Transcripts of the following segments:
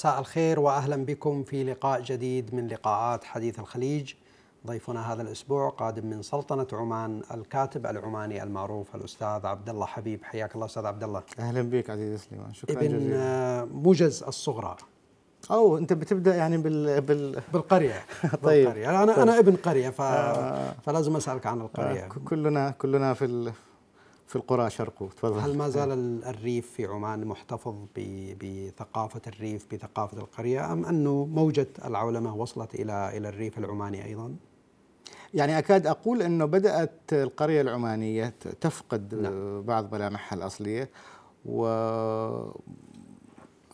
مساء الخير واهلا بكم في لقاء جديد من لقاءات حديث الخليج. ضيفنا هذا الاسبوع قادم من سلطنه عمان الكاتب العماني المعروف الاستاذ عبد الله حبيب، حياك الله استاذ عبد الله. اهلا بك عزيزي سليمان، شكرا ابن جزيلا. موجز الصغرى. او انت بتبدا يعني بال, بال... بالقريه طيب بالقرية. انا طيب. انا ابن قريه ف... آه. فلازم اسالك عن القريه. آه. كلنا كلنا في ال... في القرى شرقه تفضل هل ما زال نعم. الريف في عمان محتفظ بثقافة الريف بثقافة القرية أم أنه موجة العولمة وصلت إلى إلى الريف العماني أيضا؟ يعني أكاد أقول أنه بدأت القرية العمانية تفقد نعم. بعض ملامحها الأصلية و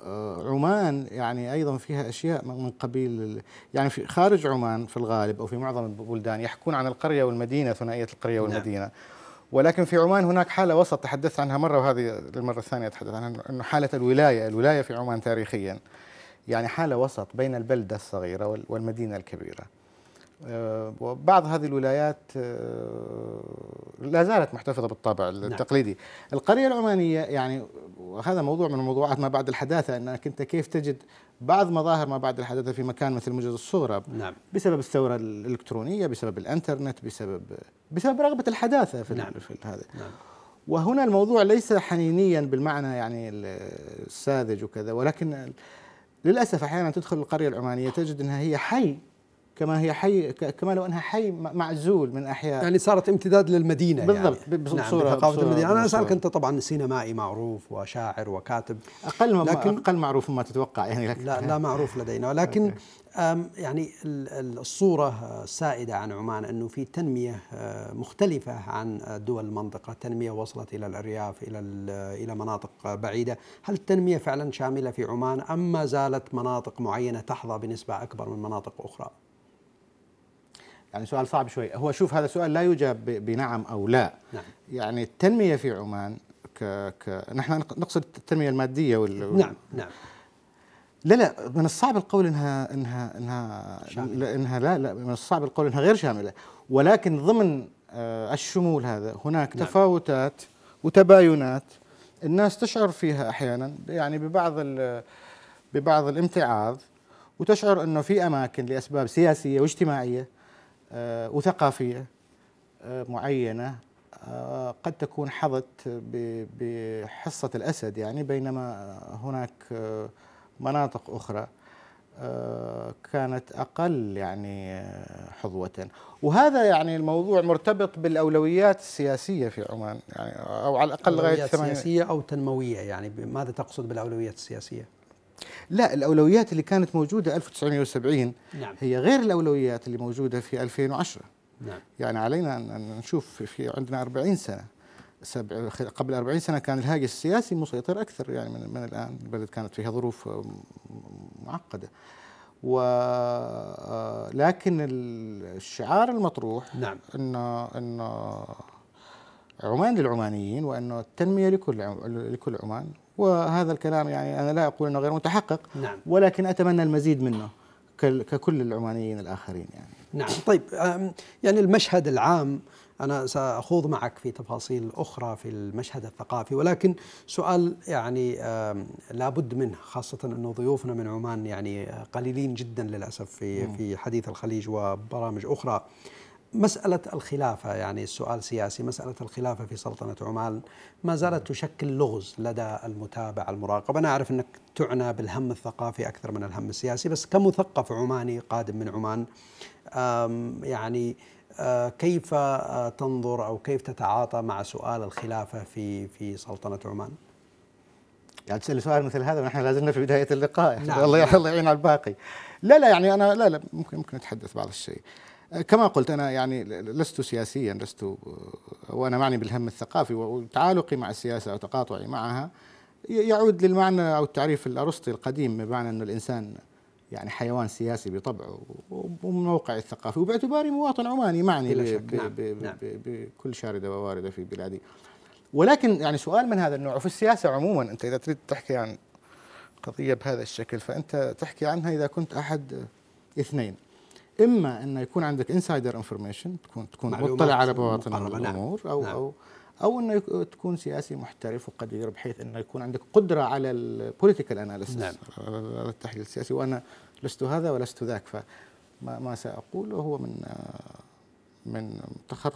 آه، عمان يعني ايضا فيها اشياء من قبيل يعني في خارج عمان في الغالب او في معظم البلدان يحكون عن القريه والمدينه ثنائيه القريه نعم. والمدينه نعم. ولكن في عمان هناك حالة وسط تحدثت عنها مرة وهذه للمره الثانية أتحدث عنها أنه حالة الولاية الولاية في عمان تاريخيا يعني حالة وسط بين البلدة الصغيرة والمدينة الكبيرة آه، وبعض هذه الولايات آه، لا زالت محتفظه بالطابع نعم. التقليدي نعم. القريه العمانيه يعني وهذا موضوع من موضوعات ما بعد الحداثه انك انت كيف تجد بعض مظاهر ما بعد الحداثه في مكان مثل مجلس الصغرى نعم. بسبب الثوره الالكترونيه بسبب الانترنت بسبب بسبب رغبه الحداثه في, نعم. في هذا نعم. وهنا الموضوع ليس حنينيا بالمعنى يعني الساذج وكذا ولكن للاسف احيانا تدخل القريه العمانيه تجد انها هي حي كما هي حي كما لو انها حي معزول من احياء يعني صارت امتداد للمدينه يعني. بالضبط يعني. بصوره نعم ثقافه المدينه انا اسالك انت طبعا سينمائي معروف وشاعر وكاتب اقل لكن اقل معروف مما تتوقع يعني لكن لا لا معروف لدينا ولكن يعني الصوره السائده عن عمان انه في تنميه آه، مختلفه عن دول المنطقه، تنميه وصلت الى الارياف الى الى مناطق بعيده، هل التنميه فعلا شامله في عمان ام ما زالت مناطق معينه تحظى بنسبه اكبر من مناطق اخرى؟ يعني سؤال صعب شوي هو شوف هذا سؤال لا يجاب بنعم أو لا نعم. يعني التنمية في عمان ك... ك... نحن نقصد التنمية المادية وال... نعم نعم لا لا من الصعب القول انها انها انها شاملة. انها لا لا من الصعب القول انها غير شامله ولكن ضمن آه، الشمول هذا هناك نعم. تفاوتات وتباينات الناس تشعر فيها احيانا يعني ببعض ببعض الامتعاض وتشعر انه في اماكن لاسباب سياسيه واجتماعيه آه، وثقافيه آه، معينه آه، قد تكون حظت بحصه الاسد يعني بينما هناك مناطق اخرى كانت اقل يعني حظوه وهذا يعني الموضوع مرتبط بالاولويات السياسيه في عمان يعني او على الاقل لغايه السياسيه او تنمويه يعني ماذا تقصد بالاولويات السياسيه لا الاولويات اللي كانت موجوده 1970 نعم. هي غير الاولويات اللي موجوده في 2010 نعم. يعني علينا ان نشوف في عندنا 40 سنه سبع قبل 40 سنه كان الهاجس السياسي مسيطر اكثر يعني من, من الان البلد كانت فيها ظروف آه، معقده و آه، لكن الشعار المطروح نعم انه انه عمان للعمانيين وانه التنميه لكل لكل عمان وهذا الكلام يعني أنا لا أقول أنه غير متحقق نعم. ولكن أتمنى المزيد منه ككل العمانيين الآخرين يعني نعم طيب يعني المشهد العام أنا سأخوض معك في تفاصيل أخرى في المشهد الثقافي ولكن سؤال يعني لابد منه خاصة أنه ضيوفنا من عمان يعني قليلين جدا للأسف في في حديث الخليج وبرامج أخرى مسألة الخلافة يعني السؤال سياسي مسألة الخلافة في سلطنة عمان ما زالت تشكل لغز لدى المتابع المراقب أنا أعرف أنك تعنى بالهم الثقافي أكثر من الهم السياسي بس كمثقف عماني قادم من عمان يعني آه، كيف آه، تنظر أو كيف تتعاطى مع سؤال الخلافة في في سلطنة عمان؟ يعني تسأل سؤال مثل هذا ونحن لازلنا في بداية اللقاء نعم. الله الله نعم. يعين على الباقي لا لا يعني أنا لا لا ممكن ممكن نتحدث بعض الشيء كما قلت انا يعني لست سياسيا لست وانا معني بالهم الثقافي وتعالقي مع السياسه او تقاطعي معها يعود للمعنى او التعريف الارسطي القديم بمعنى انه الانسان يعني حيوان سياسي بطبعه ومن موقعي الثقافي وباعتباري مواطن عماني معني بلا شك نعم. نعم. بكل شارده ووارده في بلادي ولكن يعني سؤال من هذا النوع وفي السياسه عموما انت اذا تريد تحكي عن قضيه بهذا الشكل فانت تحكي عنها اذا كنت احد اثنين اما انه يكون عندك انسايدر انفورميشن تكون تكون مطلع على بواطن نعم. الامور نعم. او نعم. او او انه تكون سياسي محترف وقدير بحيث انه يكون عندك قدره على البوليتيكال اناليسيس نعم. على التحليل السياسي وانا لست هذا ولست ذاك فما ما ساقوله هو من من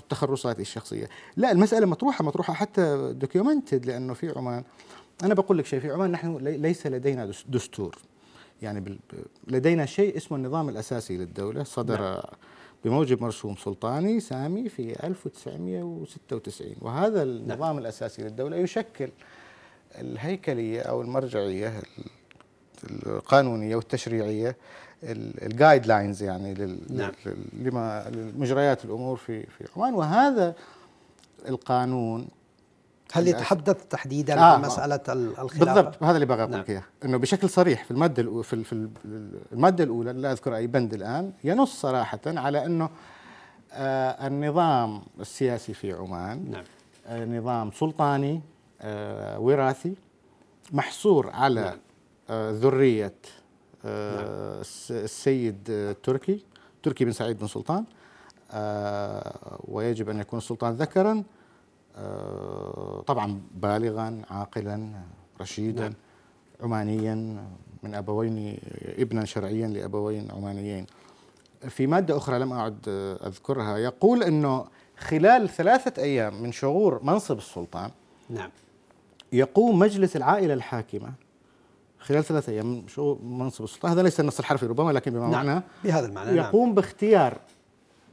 تخرصاتي الشخصيه لا المساله مطروحه مطروحه حتى دوكيومنتد لانه في عمان انا بقول لك شيء في عمان نحن ليس لدينا دستور يعني لدينا شيء اسمه النظام الأساسي للدولة صدر نعم. بموجب مرسوم سلطاني سامي في 1996 وهذا نعم. النظام نعم. الأساسي للدولة يشكل الهيكلية أو المرجعية القانونية والتشريعية الجايد لاينز يعني نعم. لما لمجريات الأمور في في عمان وهذا القانون هل يتحدث تحديدا آه عن مساله الخلافه؟ بالضبط هذا اللي بغى اقول لك اياه انه بشكل صريح في الماده الأولى في, في الماده الاولى لا اذكر اي بند الان ينص صراحه على انه آه النظام السياسي في عمان نعم. آه نظام سلطاني آه وراثي محصور على نعم. آه ذريه آه نعم. السيد التركي آه، تركي بن سعيد بن سلطان آه ويجب ان يكون السلطان ذكرا آه، طبعا بالغا عاقلا رشيدا نعم. عمانيا من ابوين ابنا شرعيا لابوين عمانيين. في ماده اخرى لم اعد اذكرها يقول انه خلال ثلاثه ايام من شغور منصب السلطان نعم يقوم مجلس العائله الحاكمه خلال ثلاثة أيام شو منصب السلطان هذا ليس النص الحرفي ربما لكن بما نعم. معناه بهذا المعنى نعم. يقوم نعم. باختيار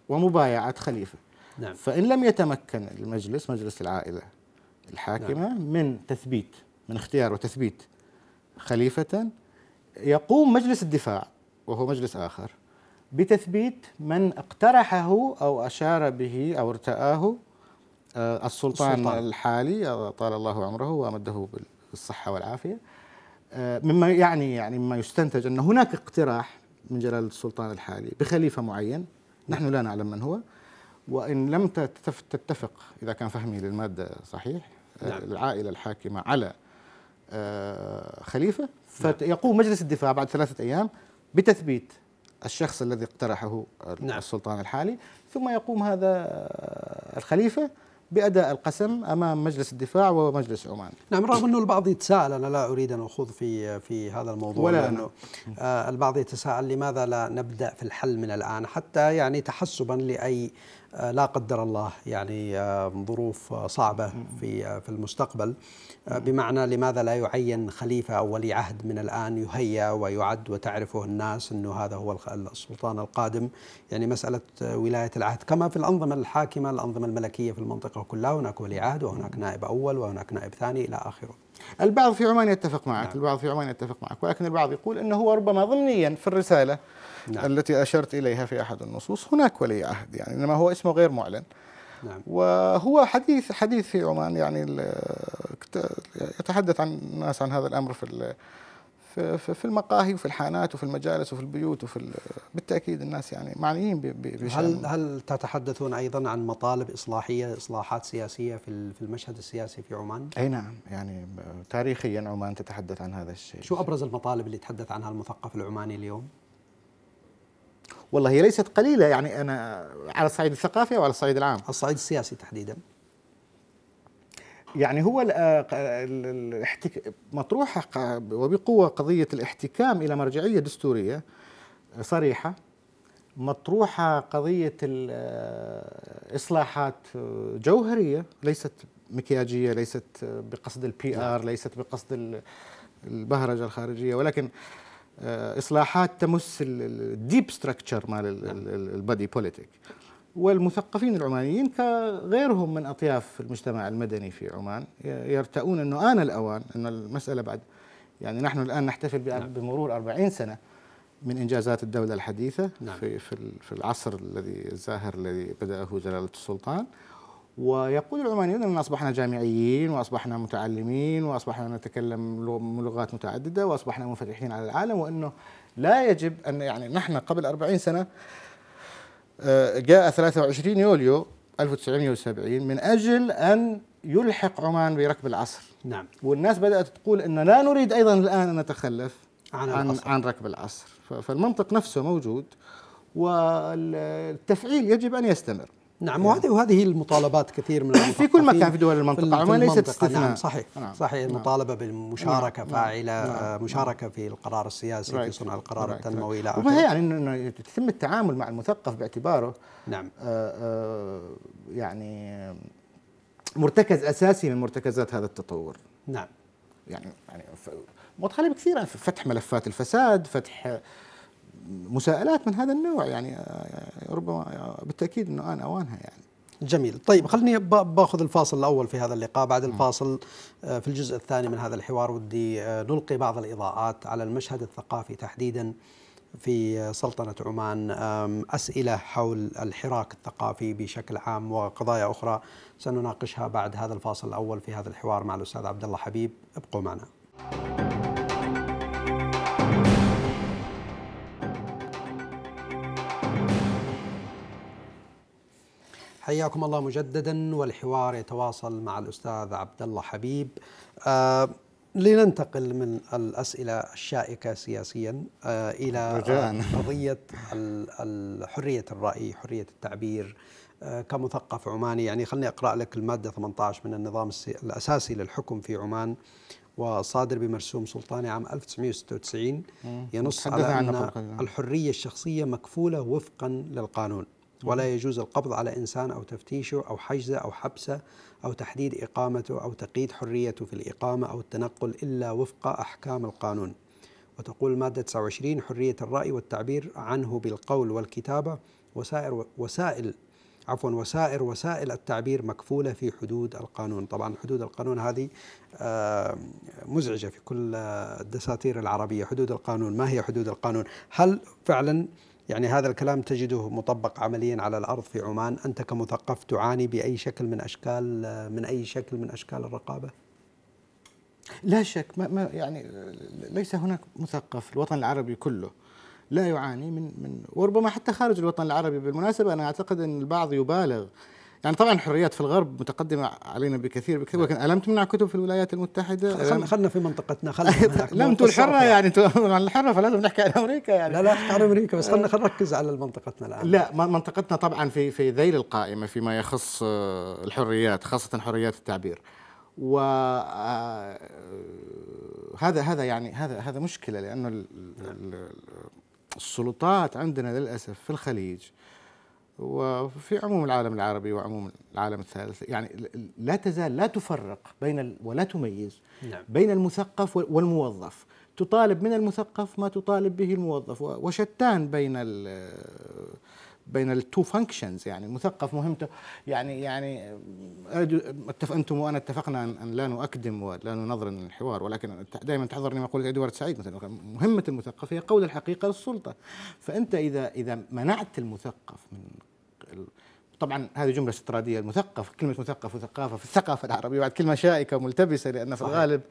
ومبايعة خليفة نعم. فإن لم يتمكن المجلس مجلس العائلة الحاكمة نعم. من تثبيت من اختيار وتثبيت خليفة يقوم مجلس الدفاع وهو مجلس آخر بتثبيت من اقترحه أو أشار به أو ارتآه آه، السلطان, السلطان. الحالي آه، طال الله عمره وأمده بالصحة والعافية آه، مما يعني يعني مما يستنتج أن هناك اقتراح من جلالة السلطان الحالي بخليفة معين نحن لا نعلم من هو وإن لم تتفق إذا كان فهمي للمادة صحيح آه، نعم. العائلة الحاكمة على آه، خليفة نعم. فيقوم مجلس الدفاع بعد ثلاثة أيام بتثبيت الشخص الذي اقترحه نعم. السلطان الحالي ثم يقوم هذا آه، الخليفة بأداء القسم أمام مجلس الدفاع ومجلس عمان نعم رغم أنه البعض يتساءل أنا لا أريد أن أخوض في في هذا الموضوع ولا لأنه آه البعض يتساءل لماذا لا نبدأ في الحل من الآن حتى يعني تحسبا لأي آه، لا قدر الله يعني آه، ظروف صعبة في آه، في المستقبل بمعنى لماذا لا يعين خليفة أو ولي عهد من الآن يهيأ ويعد وتعرفه الناس أنه هذا هو السلطان القادم يعني مسألة ولاية العهد كما في الأنظمة الحاكمة الأنظمة الملكية في المنطقة كلها هناك ولي عهد وهناك نائب أول وهناك نائب ثاني إلى آخره البعض في عمان يتفق معك نعم. البعض في عمان يتفق معك ولكن البعض يقول أنه هو ربما ضمنيا في الرسالة نعم. التي أشرت إليها في أحد النصوص هناك ولي عهد يعني إنما هو اسمه غير معلن نعم. وهو حديث حديث في عمان يعني يتحدث عن الناس عن هذا الأمر في في المقاهي وفي الحانات وفي المجالس وفي البيوت وفي بالتاكيد الناس يعني معنيين هل هل تتحدثون ايضا عن مطالب اصلاحيه اصلاحات سياسيه في في المشهد السياسي في عمان؟ اي نعم يعني تاريخيا عمان تتحدث عن هذا الشيء شو ابرز المطالب اللي تحدث عنها المثقف العماني اليوم؟ والله هي ليست قليلة يعني أنا على الصعيد الثقافي وعلى الصعيد العام على الصعيد السياسي تحديدا يعني هو آه، مطروحة وبقوة قضية الاحتكام إلى مرجعية دستورية صريحة مطروحة قضية الإصلاحات آه، جوهرية ليست مكياجية ليست بقصد البي آر نعم. ليست بقصد البهرجة الخارجية ولكن آه، اصلاحات تمس الديب ستراكشر مال البادي نعم. بوليتيك والمثقفين العمانيين كغيرهم من اطياف المجتمع المدني في عمان يرتؤون انه ان الاوان انه المساله بعد يعني نحن الان نحتفل نعم. بمرور 40 سنه من انجازات الدوله الحديثه نعم. في في العصر الذي الزاهر الذي بداه جلاله السلطان ويقول العمانيون أننا أصبحنا جامعيين وأصبحنا متعلمين وأصبحنا نتكلم لغات متعددة وأصبحنا منفتحين على العالم وأنه لا يجب أن يعني نحن قبل 40 سنة آه، جاء 23 يوليو 1970 من أجل أن يلحق عمان بركب العصر نعم والناس بدأت تقول أن لا نريد أيضا الآن أن نتخلف عن, عن, العصر. عن ركب العصر فالمنطق نفسه موجود والتفعيل يجب أن يستمر نعم إيه. وهذه وهذه المطالبات كثير من في كل مكان في دول المنطقة عمان ليست نعم، استثناء نعم صحيح نعم صحيح نعم المطالبة بالمشاركة نعم فاعلة نعم, نعم. مشاركة في القرار السياسي في صنع القرار التنموي إلى آخره وهي يعني أنه يتم التعامل مع المثقف باعتباره نعم آآ آه، آآ آه، يعني مرتكز أساسي من مرتكزات هذا التطور نعم يعني يعني مطالب كثيرة فتح ملفات الفساد فتح مساءلات من هذا النوع يعني آه، آه، ربما آه، بالتاكيد انه ان اوانها يعني جميل طيب خلني باخذ الفاصل الاول في هذا اللقاء بعد نعم. الفاصل في الجزء الثاني من هذا الحوار ودي نلقي بعض الاضاءات على المشهد الثقافي تحديدا في سلطنة عمان أسئلة حول الحراك الثقافي بشكل عام وقضايا أخرى سنناقشها بعد هذا الفاصل الأول في هذا الحوار مع الأستاذ عبد الله حبيب ابقوا معنا. حياكم الله مجددا والحوار يتواصل مع الاستاذ عبد الله حبيب آه لننتقل من الاسئله الشائكه سياسيا آه الى رجاء. قضيه حريه الراي حريه التعبير آه كمثقف عماني يعني خليني اقرا لك الماده 18 من النظام الاساسي للحكم في عمان وصادر بمرسوم سلطاني عام 1996 ينص على أن الحرية الشخصية مكفولة وفقا للقانون ولا يجوز القبض على إنسان أو تفتيشه أو حجزه أو حبسه أو تحديد إقامته أو تقييد حريته في الإقامة أو التنقل إلا وفق أحكام القانون وتقول المادة 29 حرية الرأي والتعبير عنه بالقول والكتابة وسائر وسائل عفوا وسائر وسائل التعبير مكفولة في حدود القانون طبعا حدود القانون هذه مزعجة في كل الدساتير العربية حدود القانون ما هي حدود القانون هل فعلا يعني هذا الكلام تجده مطبق عمليا على الارض في عمان، انت كمثقف تعاني باي شكل من اشكال من اي شكل من اشكال الرقابه؟ لا شك ما, ما يعني ليس هناك مثقف الوطن العربي كله لا يعاني من من وربما حتى خارج الوطن العربي بالمناسبه انا اعتقد ان البعض يبالغ يعني طبعا الحريات في الغرب متقدمه علينا بكثير بكثير ولكن الم تمنع كتب في الولايات المتحده؟ خلنا خلنا في منطقتنا خلنا لم تقول الحره يعني عن الحره فلازم نحكي عن امريكا يعني لا لا احكي عن امريكا بس خلنا خلينا نركز على منطقتنا الان لا منطقتنا طبعا في في ذيل القائمه فيما يخص آه، الحريات خاصه حريات التعبير و آه، هذا هذا يعني هذا هذا مشكله لانه السلطات عندنا للاسف في الخليج وفي عموم العالم العربي وعموم العالم الثالث يعني لا تزال لا تفرق بين ولا تميز نعم. بين المثقف والموظف تطالب من المثقف ما تطالب به الموظف وشتان بين بين التو فانكشنز يعني المثقف مهمته يعني يعني انتم وانا اتفقنا ان لا نؤكدم ولا ننظر الحوار ولكن دائما تحضرني مقوله ادوارد سعيد مثلا مهمه المثقف هي قول الحقيقه للسلطه فانت اذا اذا منعت المثقف من طبعا هذه جمله استراديه المثقف كلمه مثقف وثقافه في الثقافه العربيه بعد كلمه شائكه وملتبسه لان في الغالب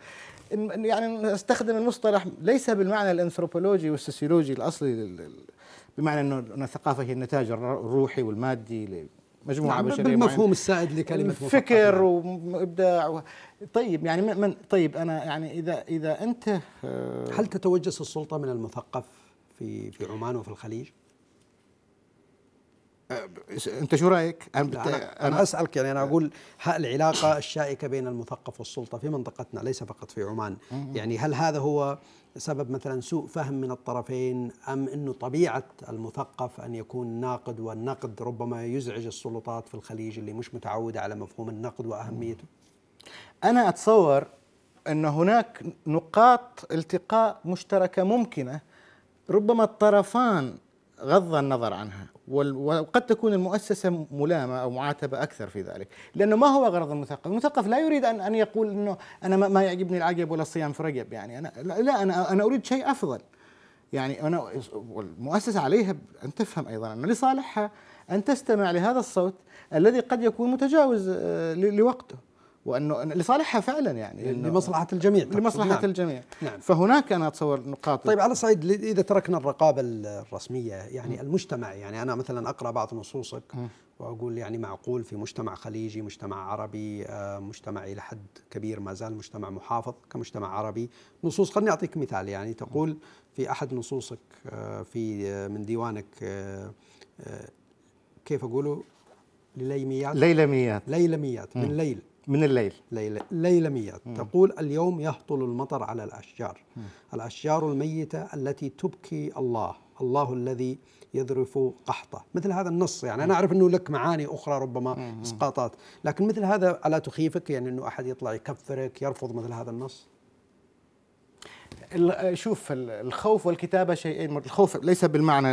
يعني استخدم المصطلح ليس بالمعنى الانثروبولوجي والسوسيولوجي الاصلي بمعنى أنه الثقافة هي النتاج الروحي والمادي لمجموعه نعم بشرية بالمفهوم السائد لكلمة فكر وإبداع و... طيب يعني من طيب أنا يعني إذا إذا أنت آه، هل تتوجس السلطة من المثقف في في عمان وفي الخليج؟ أه، انت شو رايك؟ انا, بت... أنا, أنا اسالك يعني انا أه. اقول العلاقه الشائكه بين المثقف والسلطه في منطقتنا ليس فقط في عمان، يعني هل هذا هو سبب مثلا سوء فهم من الطرفين ام انه طبيعه المثقف ان يكون ناقد والنقد ربما يزعج السلطات في الخليج اللي مش متعوده على مفهوم النقد واهميته؟ انا اتصور ان هناك نقاط التقاء مشتركه ممكنه ربما الطرفان غض النظر عنها وقد تكون المؤسسة ملامة أو معاتبة أكثر في ذلك لأنه ما هو غرض المثقف المثقف لا يريد أن, أن يقول أنه أنا ما يعجبني العجب ولا الصيام في رقب يعني أنا لا أنا, أنا أريد شيء أفضل يعني أنا والمؤسسة عليها أن تفهم أيضا أنه لصالحها أن تستمع لهذا الصوت الذي قد يكون متجاوز آه، لوقته وانه لصالحها فعلا يعني لمصلحه الجميع لمصلحه نعم. الجميع نعم. فهناك انا اتصور نقاط طيب على صعيد اذا تركنا الرقابه الرسميه يعني م. المجتمع يعني انا مثلا اقرا بعض نصوصك م. واقول يعني معقول في مجتمع خليجي مجتمع عربي آه، مجتمع الى حد كبير ما زال مجتمع محافظ كمجتمع عربي نصوص خليني اعطيك مثال يعني تقول في احد نصوصك آه، في آه، من ديوانك كيف اقوله لليميات ليلميات ليلميات من ليل من الليل ليلة, ليلة ميات مم. تقول اليوم يهطل المطر على الأشجار مم. الأشجار الميتة التي تبكي الله الله الذي يذرف قحطه مثل هذا النص يعني أنا أعرف أنه لك معاني أخرى ربما إسقاطات لكن مثل هذا ألا تخيفك يعني أنه أحد يطلع يكفرك يرفض مثل هذا النص شوف الخوف والكتابة شيئين الخوف ليس بالمعنى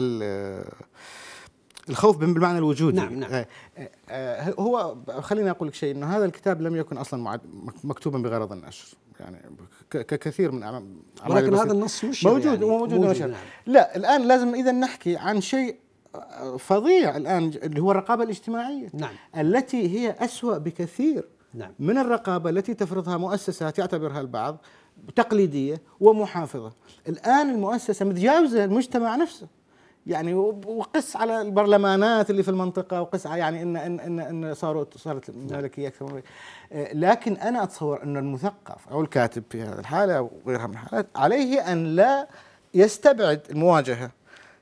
الخوف بالمعنى الوجودي نعم نعم آه، آه، آه، هو خليني اقول لك شيء انه هذا الكتاب لم يكن اصلا مكتوبا بغرض النشر يعني ككثير من ولكن هذا النص مش موجود يعني موجود, موجود نعم. لا الان لازم اذا نحكي عن شيء فظيع الان اللي هو الرقابه الاجتماعيه نعم. التي هي اسوا بكثير نعم. من الرقابه التي تفرضها مؤسسات يعتبرها البعض تقليديه ومحافظه الان المؤسسه متجاوزه المجتمع نفسه يعني وقس على البرلمانات اللي في المنطقه وقس على يعني ان ان ان, إن صاروا صارت الملكيه نعم. اكثر من آه، لكن انا اتصور ان المثقف او الكاتب في هذه الحاله وغيرها من الحالات عليه ان لا يستبعد المواجهه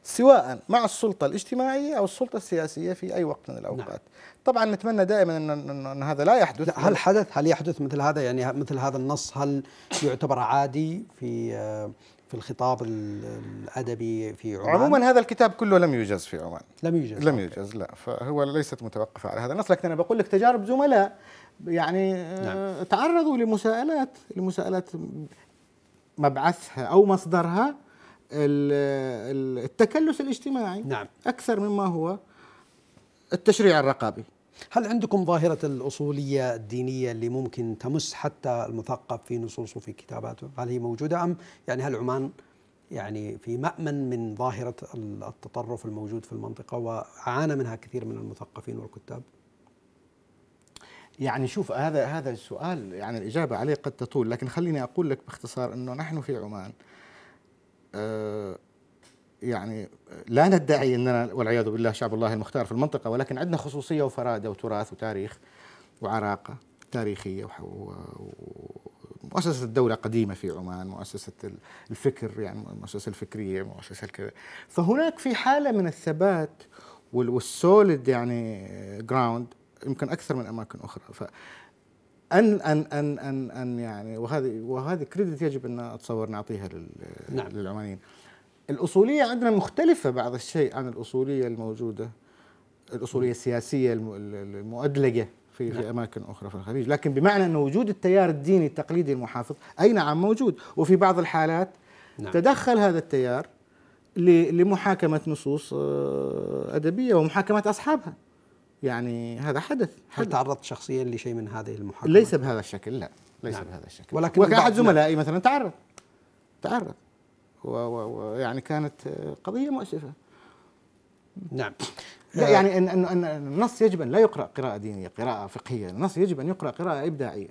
سواء مع السلطه الاجتماعيه او السلطه السياسيه في اي وقت من نعم. الاوقات نعم. طبعا نتمنى دائما أن, أن هذا لا يحدث لا هل حدث هل يحدث مثل هذا يعني مثل هذا النص هل يعتبر عادي في آه، في الخطاب الادبي في عمان عموما هذا الكتاب كله لم يوجز في عمان لم يوجز لم يوجز لا فهو ليست متوقفه على هذا النص لكن انا بقول لك تجارب زملاء يعني آه، نعم. تعرضوا لمساءلات لمساءلات مبعثها او مصدرها التكلس الاجتماعي نعم. اكثر مما هو التشريع الرقابي هل عندكم ظاهرة الأصولية الدينية اللي ممكن تمس حتى المثقف في نصوصه في كتاباته هل هي موجودة أم يعني هل عمان يعني في مأمن من ظاهرة التطرف الموجود في المنطقة وعانى منها كثير من المثقفين والكتاب يعني شوف هذا هذا السؤال يعني الإجابة عليه قد تطول لكن خليني أقول لك باختصار أنه نحن في عمان آه، يعني لا ندعي اننا والعياذ بالله شعب الله المختار في المنطقه ولكن عندنا خصوصيه وفراده وتراث وتاريخ وعراقه تاريخيه ومؤسسه الدولة قديمة في عمان مؤسسة الفكر يعني المؤسسة الفكرية مؤسسة الكذا فهناك في حالة من الثبات والسوليد يعني جراوند يمكن أكثر من أماكن أخرى ف أن أن أن أن أن يعني وهذه وهذه كريدت يجب أن أتصور نعطيها لل نعم. للعمانيين الأصولية عندنا مختلفة بعض الشيء عن الأصولية الموجودة الأصولية السياسية المؤدلجة في في نعم. اماكن اخرى في الخليج، لكن بمعنى ان وجود التيار الديني التقليدي المحافظ اي نعم موجود وفي بعض الحالات نعم. تدخل هذا التيار لمحاكمه نصوص آه، ادبيه ومحاكمه اصحابها. يعني هذا حدث, حدث. هل تعرضت شخصيا لشيء من هذه المحاكمه؟ ليس بهذا الشكل لا، ليس نعم. بهذا الشكل ولكن احد نعم. زملائي نعم. مثلا تعرض تعرض ويعني كانت قضية مؤسفة نعم لا يعني ان ان النص يجب ان لا يقرا قراءه دينيه، قراءه فقهيه، النص يجب ان يقرا قراءه ابداعيه.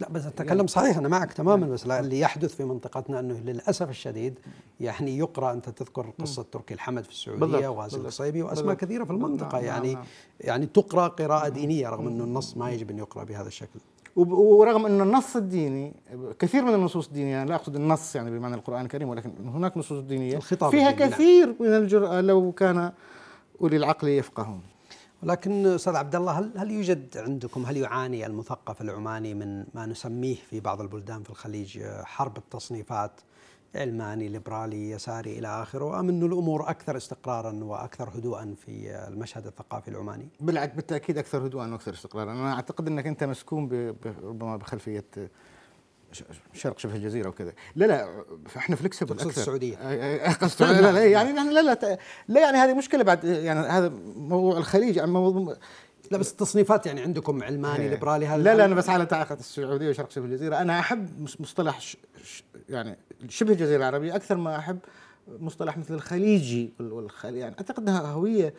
لا بس اتكلم صحيح انا معك تماما نعم. بس اللي يحدث في منطقتنا انه للاسف الشديد يعني يقرا انت تذكر قصه تركي الحمد في السعوديه وغازي القصيبي واسماء كثيره في المنطقه نعم، نعم، يعني يعني تقرا قراءه دينيه رغم انه النص ما يجب ان يقرا بهذا الشكل. ورغم أن النص الديني كثير من النصوص الدينية لا أقصد النص يعني بمعنى القرآن الكريم ولكن هناك نصوص دينية فيها نعم. كثير من الجرأة لو كان أولي العقل يفقهون لكن استاذ عبد الله هل هل يوجد عندكم هل يعاني المثقف العماني من ما نسميه في بعض البلدان في الخليج حرب التصنيفات علماني ليبرالي يساري إلى آخره أم انه الأمور أكثر استقرارا وأكثر هدوءا في المشهد الثقافي العماني بالعكس بالتأكيد أكثر هدوءا وأكثر استقرارا أنا أعتقد أنك أنت مسكون ربما بخلفية شرق شبه الجزيره وكذا لا لا احنا فلكسبل اكثر السعوديه لا لا يعني, يعني- لا لا لا يعني هذه مشكله بعد يعني هذا موضوع الخليج يعني موضوع لا بس التصنيفات يعني عندكم علماني هي. إيه. ليبرالي هذا لا لا انا بس يعني على تعاقة السعوديه وشرق شبه الجزيره انا احب مصطلح ش... ش... يعني شبه الجزيره العربيه اكثر ما احب مصطلح مثل الخليجي والخلي يعني اعتقد انها هويه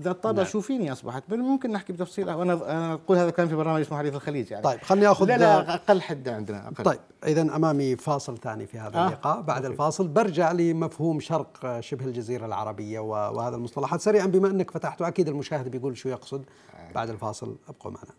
اذا طابع نعم. شوفيني اصبحت ممكن نحكي بتفصيل وانا اقول هذا الكلام في برنامج اسمه حديث الخليج يعني طيب خليني اخذ لا لا اقل حد عندنا أقل. طيب اذا امامي فاصل ثاني في هذا آه. اللقاء بعد أوكي. الفاصل برجع لمفهوم شرق شبه الجزيره العربيه وهذا المصطلحات سريعا بما انك فتحته اكيد المشاهد بيقول شو يقصد آه. بعد الفاصل ابقوا معنا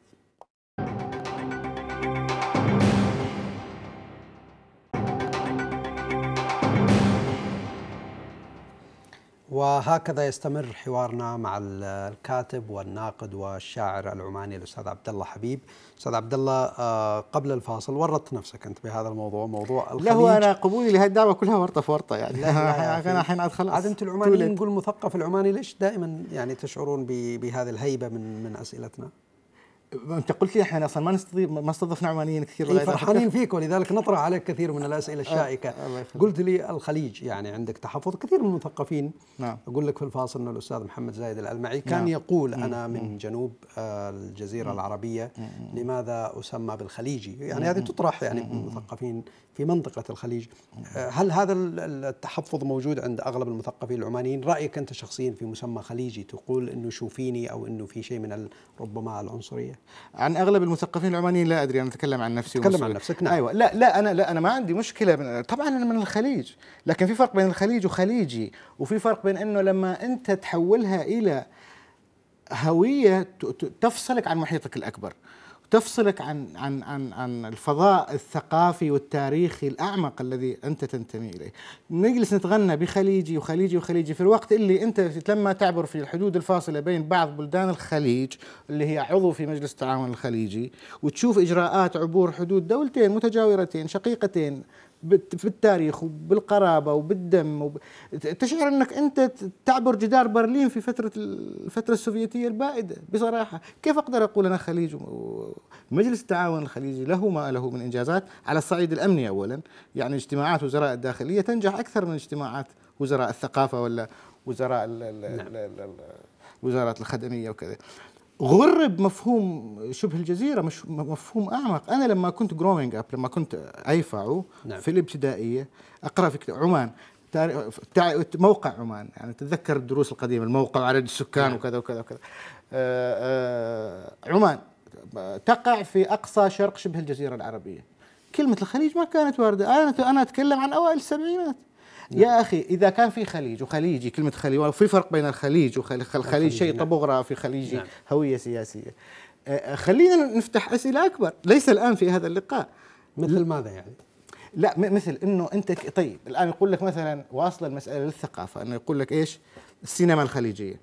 وهكذا يستمر حوارنا مع الكاتب والناقد والشاعر العماني الاستاذ عبد الله حبيب استاذ عبد الله آه، قبل الفاصل ورطت نفسك انت بهذا الموضوع موضوع الخليج لا هو انا قبولي لهذه الدعوه كلها ورطه في ورطه يعني انا الحين خلاص عاد انتم العمانيين نقول مثقف العماني ليش دائما يعني تشعرون بهذه الهيبه من من اسئلتنا انت قلت لي احنا اصلا ما نستضيف ما استضفنا عمانيين كثير فرحانين فيك ولذلك نطرح عليك كثير من الاسئله آه، الشائكه آه. قلت لي الخليج يعني عندك تحفظ كثير من المثقفين نعم. اقول لك في الفاصل ان الاستاذ محمد زايد الالمعي نعم. كان نعم. يقول انا من جنوب آه، الجزيره العربيه لماذا اسمى بالخليجي يعني هذه تطرح يعني من المثقفين في منطقه الخليج آه، هل هذا التحفظ موجود عند اغلب المثقفين العمانيين رايك انت شخصيا في مسمى خليجي تقول انه شوفيني او انه في شيء من ربما العنصريه عن اغلب المثقفين العمانيين لا ادري انا اتكلم عن نفسي اتكلم عن نفسك نعم ايوه لا لا انا لا انا ما عندي مشكله من طبعا انا من الخليج لكن في فرق بين الخليج وخليجي وفي فرق بين انه لما انت تحولها الى هويه تفصلك عن محيطك الاكبر تفصلك عن عن عن عن الفضاء الثقافي والتاريخي الاعمق الذي انت تنتمي اليه. نجلس نتغنى بخليجي وخليجي وخليجي في الوقت اللي انت لما تعبر في الحدود الفاصله بين بعض بلدان الخليج اللي هي عضو في مجلس التعاون الخليجي وتشوف اجراءات عبور حدود دولتين متجاورتين شقيقتين بالتاريخ وبالقرابه وبالدم وب... تشعر انك انت تعبر جدار برلين في فتره الفتره السوفيتيه البائده بصراحه، كيف اقدر اقول انا خليج مجلس التعاون الخليجي له ما له من انجازات على الصعيد الامني اولا، يعني اجتماعات وزراء الداخليه تنجح اكثر من اجتماعات وزراء الثقافه ولا وزراء ال... نعم. وزاره الخدميه وكذا. غرب مفهوم شبه الجزيرة مش مفهوم أعمق أنا لما كنت جرومينج أب لما كنت أيفع نعم. في الابتدائية أقرأ في كتاب عمان موقع عمان يعني تتذكر الدروس القديمة الموقع وعدد السكان نعم. وكذا وكذا وكذا آه، آه، عمان تقع في أقصى شرق شبه الجزيرة العربية كلمة الخليج ما كانت واردة أنا أنا أتكلم عن أوائل السبعينات يا نعم. اخي اذا كان في خليج وخليجي كلمه خليج وفي فرق بين الخليج والخليج شيء نعم. طبوغرافي خليجي نعم. هويه سياسيه خلينا نفتح اسئله اكبر ليس الان في هذا اللقاء مثل ماذا يعني لا مثل انه انت طيب الان يقول لك مثلا واصله المساله للثقافه انه يقول لك ايش السينما الخليجيه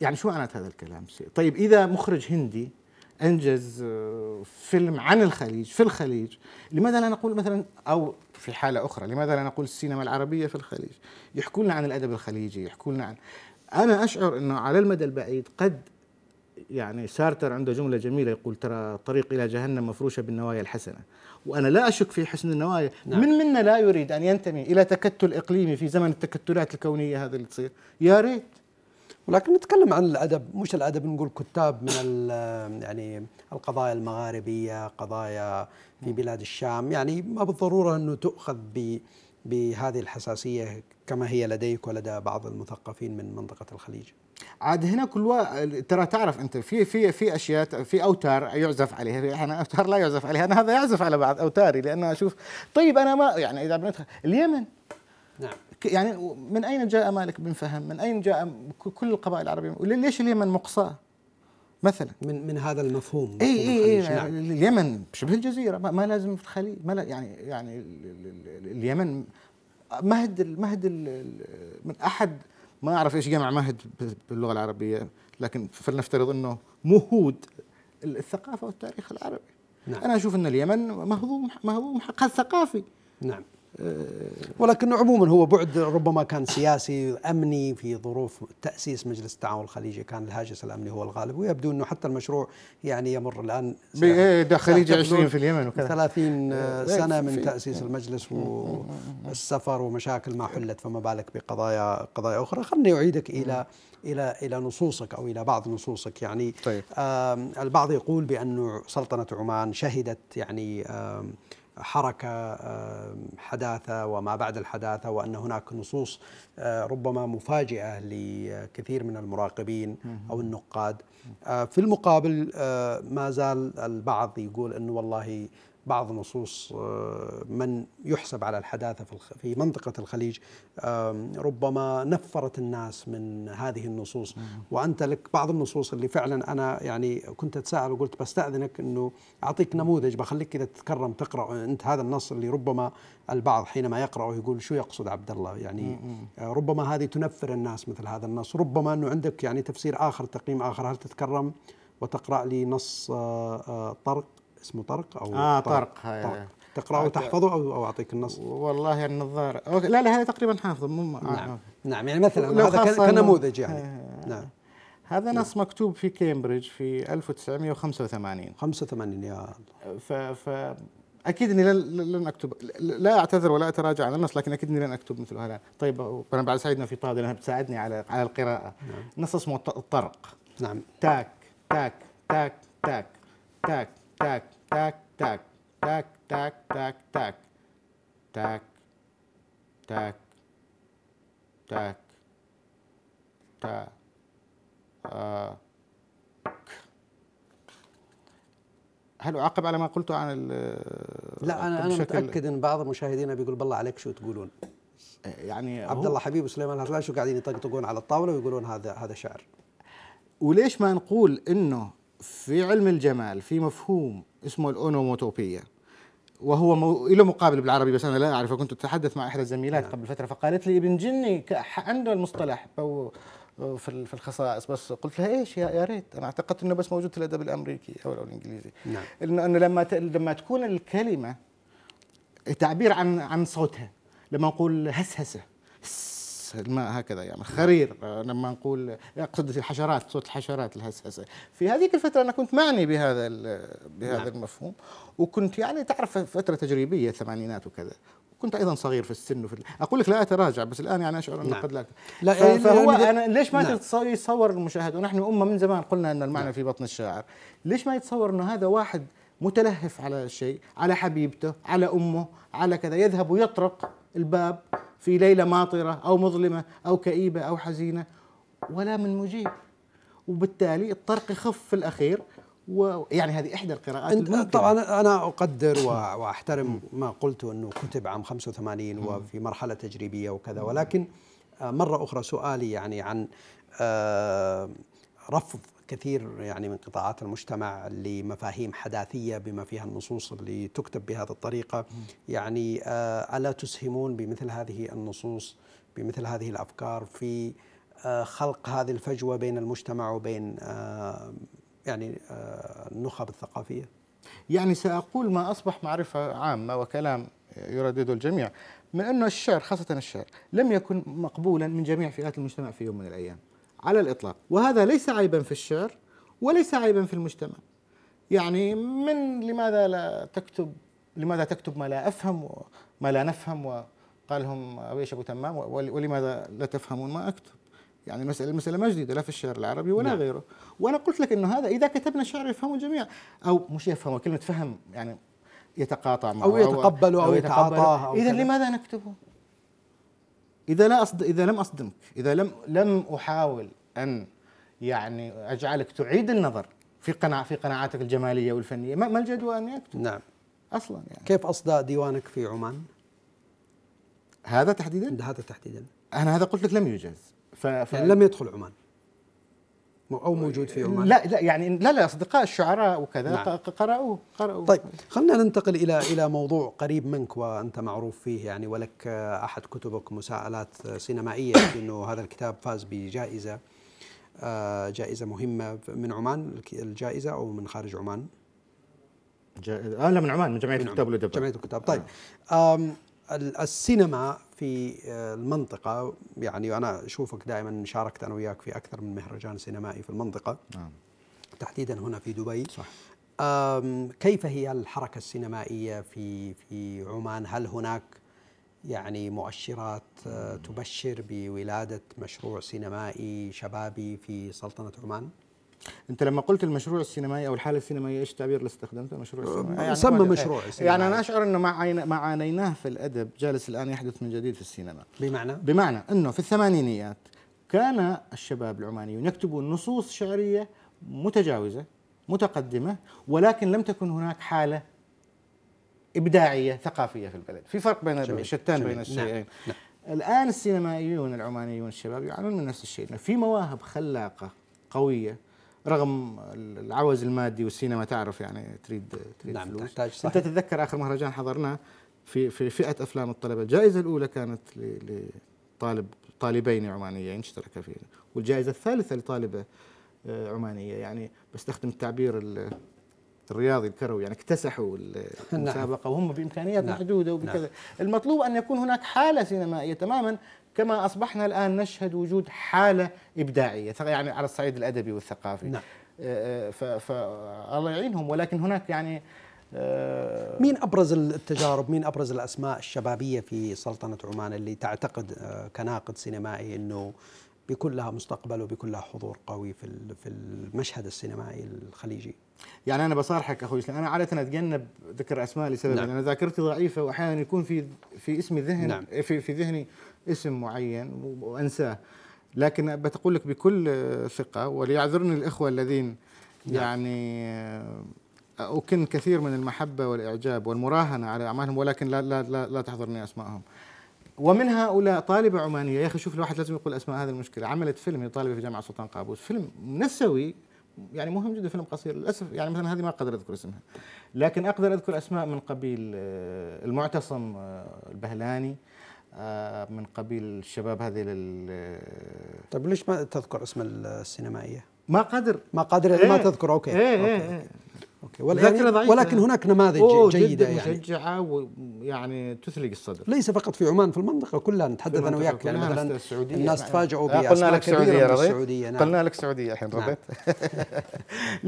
يعني شو معنات هذا الكلام طيب اذا مخرج هندي انجز آه، فيلم عن الخليج في الخليج لماذا لا نقول مثلا او في حالة أخرى لماذا لا نقول السينما العربية في الخليج يحكوا لنا عن الأدب الخليجي يحكوا لنا عن أنا أشعر أنه على المدى البعيد قد يعني سارتر عنده جملة جميلة يقول ترى طريق إلى جهنم مفروشة بالنوايا الحسنة وأنا لا أشك في حسن النوايا نعم. من منا لا يريد أن ينتمي إلى تكتل إقليمي في زمن التكتلات الكونية هذه اللي تصير يا ريت ولكن نتكلم عن الادب مش الادب نقول كتاب من يعني القضايا المغاربيه قضايا في بلاد الشام يعني ما بالضروره انه تؤخذ ب بهذه الحساسيه كما هي لديك ولدى بعض المثقفين من منطقه الخليج عاد هنا كل ترى تعرف انت في في في اشياء في اوتار يعزف عليها احنا اوتار لا يعزف عليها انا هذا يعزف على بعض اوتاري لانه اشوف طيب انا ما يعني اذا بندخل اليمن نعم يعني من أين جاء مالك بن فهم من أين جاء كل القبائل العربية وليش اليمن مقصاة مثلا من من هذا المفهوم اي اي اي اليمن شبه الجزيره ما, ما لازم في الخليج ما لا يعني يعني اليمن مهد المهد مهد من احد ما اعرف ايش جمع مهد باللغه العربيه لكن فلنفترض انه مهود الثقافه والتاريخ العربي نعم. انا اشوف ان اليمن مهضوم مهضوم حقها الثقافي نعم ولكن عموما هو بعد ربما كان سياسي امني في ظروف تاسيس مجلس التعاون الخليجي كان الهاجس الامني هو الغالب ويبدو انه حتى المشروع يعني يمر الان ده إيه، خليجي 20 في اليمن وكذا 30 إيه، سنه من تاسيس إيه. المجلس والسفر ومشاكل ما حلت فما بالك بقضايا قضايا اخرى خلني اعيدك الى الى الى نصوصك او الى بعض نصوصك يعني طيب. البعض يقول بانه سلطنه عمان شهدت يعني آم حركه آه، حداثه وما بعد الحداثه وان هناك نصوص آه، ربما مفاجئه لكثير من المراقبين او النقاد آه، في المقابل ما زال البعض يقول انه والله بعض نصوص آه، من يحسب على الحداثة في منطقة الخليج ربما نفرت الناس من هذه النصوص وأنت لك بعض النصوص اللي فعلا أنا يعني كنت أتساءل وقلت بستأذنك أنه أعطيك نموذج بخليك كذا تتكرم تقرأ آه، أنت هذا النص اللي ربما البعض حينما يقرأه يقول شو يقصد عبد الله يعني آه، ربما هذه تنفر الناس مثل هذا النص ربما أنه عندك يعني تفسير آخر تقييم آخر هل تتكرم وتقرأ لي نص طرق اسمه طرق او اه طرق, طرق. طرق. تقراه وتحفظه او او اعطيك النص والله النظاره أوكي. لا لا هذا تقريبا حافظه مو آه، نعم نعم يعني مثلا هذا كنموذج يعني نعم هذا نعم. نص نعم. مكتوب في كامبريدج في 1985 85 يا الله ف, ف اكيد اني لن اكتب لا اعتذر ولا اتراجع عن النص لكن اكيد اني لن اكتب مثل هذا طيب انا بعد ساعدنا في طاوله لانها بتساعدني على على القراءه نعم. نص اسمه الطرق نعم تاك تاك تاك تاك تاك تاك تاك تاك تاك تاك تاك تاك تاك تاك تاك تاك هل اعاقب على ما قلته عن لا انا انا متاكد ان بعض مشاهدينا بيقول بالله عليك شو تقولون يعني عبد الله حبيب وسليمان هلال شو قاعدين يطقطقون على الطاوله ويقولون هذا هذا شعر وليش ما نقول انه في علم الجمال في مفهوم اسمه الاونوموتوبيا وهو مو... له مقابل بالعربي بس انا لا اعرفه كنت اتحدث مع احدى الزميلات نعم. قبل فتره فقالت لي ابن جني عنده المصطلح بو... في الخصائص بس قلت لها ايش يا ريت انا اعتقدت انه بس موجود في الادب الامريكي او الانجليزي نعم انه لما ت... لما تكون الكلمه تعبير عن عن صوتها لما نقول هسهسه الماء هكذا يعني نعم. خرير آه، لما نقول اقصد الحشرات صوت الحشرات الهسهسه في هذيك الفتره انا كنت معني بهذا بهذا نعم. المفهوم وكنت يعني تعرف فتره تجريبيه ثمانينات وكذا كنت ايضا صغير في السن وفي اقول لك لا اتراجع بس الان يعني اشعر انه نعم. قد لا لا فهو يعني انا ليش ما نعم. يتصور المشاهد ونحن امه من زمان قلنا ان المعنى نعم. في بطن الشاعر ليش ما يتصور انه هذا واحد متلهف على شيء على حبيبته على امه على كذا يذهب ويطرق الباب في ليلة ماطرة أو مظلمة أو كئيبة أو حزينة ولا من مجيب وبالتالي الطرق يخف في الأخير ويعني هذه احدى القراءات طبعا انا اقدر واحترم ما قلته انه كتب عام 85 وفي مرحله تجريبيه وكذا ولكن آه، مره اخرى سؤالي يعني عن آه، رفض كثير يعني من قطاعات المجتمع لمفاهيم حداثية بما فيها النصوص اللي تكتب بهذه الطريقة يعني آه، ألا تسهمون بمثل هذه النصوص بمثل هذه الأفكار في آه، خلق هذه الفجوة بين المجتمع وبين آه، يعني النخب الثقافية يعني سأقول ما أصبح معرفة عامة وكلام يردده الجميع من أن الشعر خاصة الشعر لم يكن مقبولا من جميع فئات المجتمع في يوم من الأيام على الإطلاق وهذا ليس عيبا في الشعر وليس عيبا في المجتمع يعني من لماذا لا تكتب لماذا تكتب ما لا أفهم وما لا نفهم وقال لهم أبيش أبو تمام ولماذا لا تفهمون ما أكتب يعني المسألة المسألة ما جديدة لا في الشعر العربي ولا نعم. غيره وأنا قلت لك أنه هذا إذا كتبنا شعر يفهمه الجميع أو مش يفهمه كلمة فهم يعني يتقاطع معه أو يتقبله أو, أو يتعاطاه إذا لماذا نكتبه؟ اذا لا أصد... اذا لم اصدمك اذا لم لم احاول ان يعني اجعلك تعيد النظر في قناع في قناعاتك الجماليه والفنيه ما, ما الجدوى ان يكتب نعم اصلا يعني كيف اصدى ديوانك في عمان هذا تحديدا هذا تحديدا انا هذا قلت لك لم يجاز ف... ف... يعني لم يدخل عمان او موجود في عمان لا لا يعني لا لا اصدقاء الشعراء وكذا نعم. قرأوه قرأوه طيب خلينا ننتقل الى الى موضوع قريب منك وانت معروف فيه يعني ولك احد كتبك مساءلات سينمائيه انه هذا الكتاب فاز بجائزه آه، جائزه مهمه من عمان الجائزه او من خارج عمان؟ جائزة. اه لا من عمان من جمعيه من الكتاب والادب جمعيه الكتاب طيب آه. السينما في آه، المنطقة يعني أنا أشوفك دائما شاركت أنا وياك في أكثر من مهرجان سينمائي في المنطقة نعم. تحديدا هنا في دبي صح. كيف هي الحركة السينمائية في في عمان هل هناك يعني مؤشرات آه، تبشر بولادة مشروع سينمائي شبابي في سلطنة عمان؟ انت لما قلت المشروع السينمائي او الحاله السينمائيه ايش التعبير اللي استخدمته مشروع أه، سينمائي يعني سمى مشروع يعني سينمائي يعني انا اشعر انه ما عانيناه في الادب جالس الان يحدث من جديد في السينما بمعنى بمعنى انه في الثمانينيات كان الشباب العمانيون يكتبون نصوص شعريه متجاوزه متقدمه ولكن لم تكن هناك حاله ابداعيه ثقافيه في البلد في فرق بين شتان بين نعم، الشيئين نعم. نعم. الان السينمائيون العمانيون الشباب يعانون من نفس الشيء في مواهب خلاقه قويه رغم العوز المادي والسينما تعرف يعني تريد تريد نعم فلوس تحتاج صحيح. انت تتذكر اخر مهرجان حضرناه في في فئه افلام الطلبه الجائزه الاولى كانت لطالب طالبين عمانيين اشتركا فيها والجائزه الثالثه لطالبه آه، عمانيه يعني بستخدم التعبير الرياضي الكروي يعني اكتسحوا نعم. المسابقه وهم بامكانيات نعم. محدوده وبكذا نعم. المطلوب ان يكون هناك حاله سينمائيه تماما كما أصبحنا الآن نشهد وجود حالة إبداعية يعني على الصعيد الأدبي والثقافي نعم. آه، آه، فالله يعينهم ولكن هناك يعني آه، مين ابرز التجارب مين ابرز الاسماء الشبابيه في سلطنه عمان اللي تعتقد كناقد سينمائي انه بيكون لها مستقبل وبيكون لها حضور قوي في في المشهد السينمائي الخليجي يعني انا بصارحك اخوي اسلام انا عاده اتجنب ذكر اسماء لسبب نعم. انا ذاكرتي ضعيفه واحيانا يكون في في اسمي ذهن نعم. في في ذهني اسم معين وانساه لكن بتقول لك بكل ثقه وليعذرني الاخوه الذين نعم. يعني آه، أكن كثير من المحبة والإعجاب والمراهنة على أعمالهم ولكن لا لا لا, لا تحضرني أسمائهم ومن هؤلاء طالبة عمانية يا أخي شوف الواحد لازم يقول أسماء هذه المشكلة عملت فيلم هي طالبة في جامعة سلطان قابوس فيلم نسوي يعني مهم جدا فيلم قصير للأسف يعني مثلا هذه ما أقدر أذكر اسمها لكن أقدر أذكر أسماء من قبيل آه، المعتصم آه، البهلاني آه، من قبيل الشباب هذه لل طيب ليش ما تذكر اسم السينمائيه؟ ما قادر ما قادر إيه ما تذكر اوكي, إيه, إيه، أوكي. إيه. أوكي. ولكن, ولكن هناك نماذج جيدة يعني مشجعة ويعني تثلق الصدر ليس فقط في عمان في المنطقة كلها نتحدث أنا وياك يعني مثلا الناس نعم. تفاجئوا آه، قلنا لك سعودية رضيت نعم. قلنا لك سعودية الحين نعم. رضيت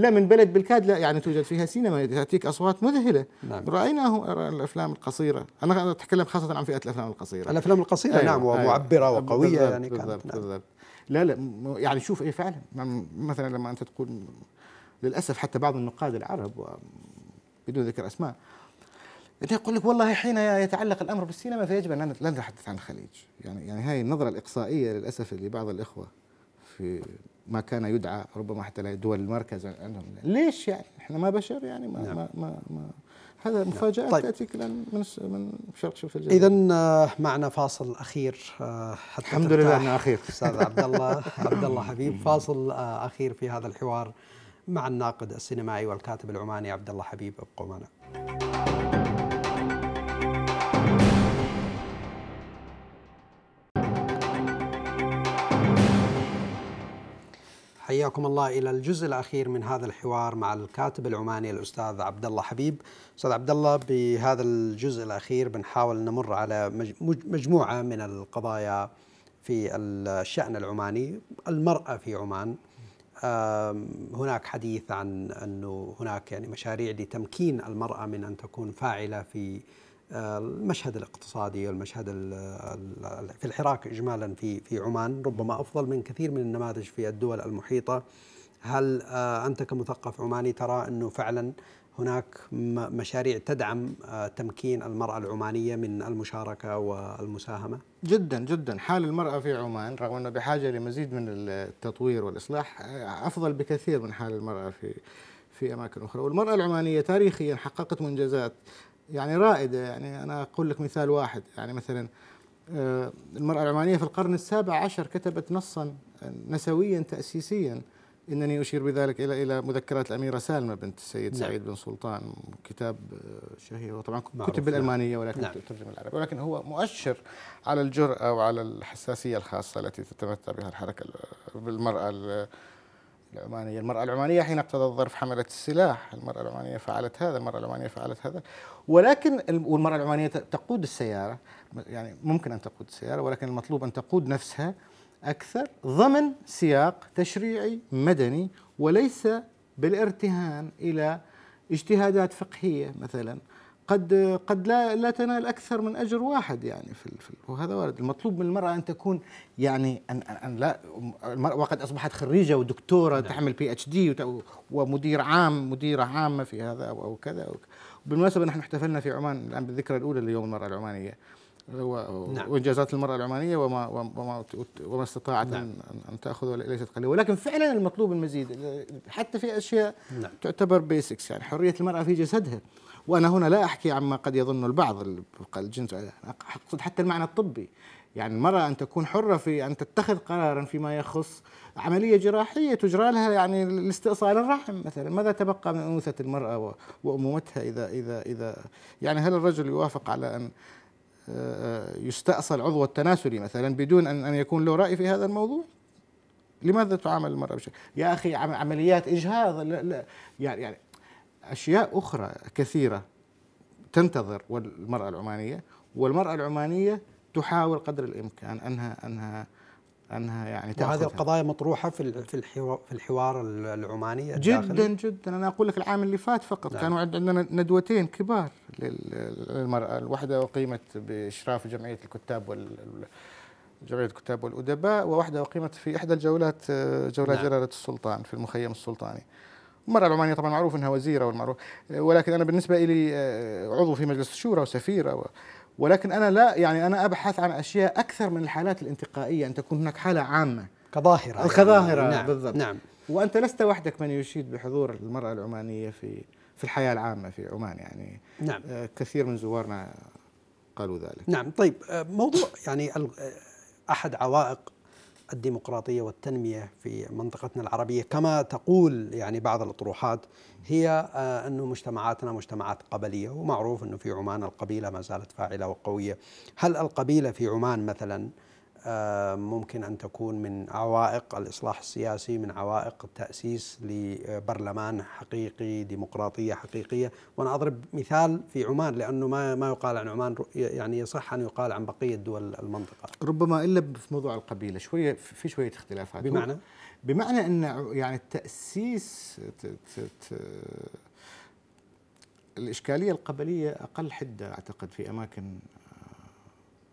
لا من بلد بالكاد لا يعني توجد فيها سينما تأتيك أصوات مذهلة نعم. رأيناه الأفلام القصيرة أنا أتكلم خاصة عن فئة الأفلام القصيرة الأفلام القصيرة أيوة. نعم أيوه. ومعبرة أيوة. وقوية يعني بالضبط يعني كانت بالضبط. نعم. بالضبط. لا لا يعني شوف ايه فعلا مثلا لما انت تقول للاسف حتى بعض النقاد العرب بدون ذكر اسماء يقول لك والله حين يتعلق الامر بالسينما فيجب ان لا نتحدث عن الخليج يعني يعني هاي النظره الاقصائيه للاسف اللي بعض الاخوه في ما كان يدعى ربما حتى دول المركز عندهم ليش يعني احنا ما بشر يعني ما نعم. ما, ما, ما هذا نعم. مفاجاه طيب. تاتيك الان من من شرق شوف الجزيره اذا آه، معنا فاصل اخير آه، حتى الحمد لله انه اخير استاذ عبد الله عبد الله حبيب فاصل آه، اخير في هذا الحوار مع الناقد السينمائي والكاتب العماني عبد الله حبيب ابقوا معنا حياكم الله الى الجزء الاخير من هذا الحوار مع الكاتب العماني الاستاذ عبد الله حبيب. استاذ عبد الله بهذا الجزء الاخير بنحاول نمر على مجموعه من القضايا في الشان العماني، المراه في عمان هناك حديث عن أنه هناك يعني مشاريع لتمكين المرأة من أن تكون فاعلة في أه، المشهد الاقتصادي والمشهد في الحراك إجمالا في في عمان ربما أفضل من كثير من النماذج في الدول المحيطة هل أه، أنت كمثقف عماني ترى أنه فعلا هناك مشاريع تدعم آه، تمكين المرأة العمانية من المشاركة والمساهمة؟ جدا جدا حال المرأة في عمان رغم أنه بحاجة لمزيد من التطوير والإصلاح آه، أفضل بكثير من حال المرأة في في أماكن أخرى والمرأة العمانية تاريخيا حققت منجزات يعني رائدة يعني أنا أقول لك مثال واحد يعني مثلا آه، المرأة العمانية في القرن السابع عشر كتبت نصا نسويا تأسيسيا إنني أشير بذلك إلى إلى مذكرات الأميرة سالمة بنت السيد نعم. سعيد بن سلطان كتاب آه، شهير وطبعا كتب نعم. بالألمانية ولكن نعم. ترجم العربي ولكن هو مؤشر على الجرأة وعلى الحساسية الخاصة التي تتمتع بها الحركة بالمرأة العمانية المرأة العمانية حين اقتضى الظرف حملت السلاح المرأة العمانية فعلت هذا المرأة العمانية فعلت هذا ولكن والمرأة العمانية تقود السيارة يعني ممكن أن تقود السيارة ولكن المطلوب أن تقود نفسها أكثر ضمن سياق تشريعي مدني وليس بالارتهان إلى اجتهادات فقهية مثلا قد قد لا لا تنال اكثر من اجر واحد يعني في, وهذا وارد المطلوب من المراه ان تكون يعني ان, أن لا المراه وقد اصبحت خريجه ودكتوره نعم. تحمل بي اتش دي ومدير عام مديره عامه في هذا او كذا بالمناسبه نحن احتفلنا في عمان الان بالذكرى الاولى ليوم المراه العمانيه نعم. وانجازات المراه العمانيه وما وما وما استطاعت نعم. ان تاخذ ليست قليله ولكن فعلا المطلوب المزيد حتى في اشياء نعم. تعتبر بيسكس يعني حريه المراه في جسدها وانا هنا لا احكي عما قد يظن البعض الجنس اقصد حتى المعنى الطبي يعني المرأة أن تكون حرة في أن تتخذ قرارا فيما يخص عملية جراحية تجرى لها يعني لاستئصال الرحم مثلا ماذا تبقى من أنوثة المرأة وأمومتها إذا إذا إذا يعني هل الرجل يوافق على أن يستأصل عضو التناسلي مثلا بدون أن أن يكون له رأي في هذا الموضوع لماذا تعامل المرأة بشكل يا أخي عمليات إجهاض لا لا يعني, يعني أشياء أخرى كثيرة تنتظر والمرأة العمانية والمرأة العمانية تحاول قدر الإمكان أنها أنها انها يعني وهذه القضايا مطروحه في في الحوار في الحوار العماني الداخلي. جدا جدا انا اقول لك العام اللي فات فقط نعم. كانوا عندنا ندوتين كبار للمراه الواحده اقيمت باشراف جمعيه الكتاب وال جمعيه الكتاب والادباء وواحده اقيمت في احدى الجولات جوله نعم. جلاله السلطان في المخيم السلطاني المرأة العمانية طبعا معروف انها وزيرة والمعروف ولكن انا بالنسبة لي آه، عضو في مجلس الشورى وسفيرة ولكن انا لا يعني انا ابحث عن اشياء اكثر من الحالات الانتقائيه ان تكون هناك حاله عامه كظاهره يعني كظاهره نعم بالضبط نعم وانت لست وحدك من يشيد بحضور المراه العمانيه في في الحياه العامه في عمان يعني نعم آه، كثير من زوارنا قالوا ذلك نعم طيب آه، موضوع يعني آه، احد عوائق الديمقراطية والتنمية في منطقتنا العربية كما تقول يعني بعض الأطروحات هي آه، أنه مجتمعاتنا مجتمعات قبلية ومعروف أنه في عمان القبيلة ما زالت فاعلة وقوية هل القبيلة في عمان مثلا آه، ممكن ان تكون من عوائق الاصلاح السياسي من عوائق التاسيس لبرلمان حقيقي ديمقراطيه حقيقيه وانا اضرب مثال في عمان لانه ما ما يقال عن عمان يعني يصح ان يقال عن بقيه دول المنطقه ربما الا في موضوع القبيله شويه في شويه اختلافات بمعنى بمعنى ان يعني التاسيس الاشكاليه القبليه اقل حده اعتقد في اماكن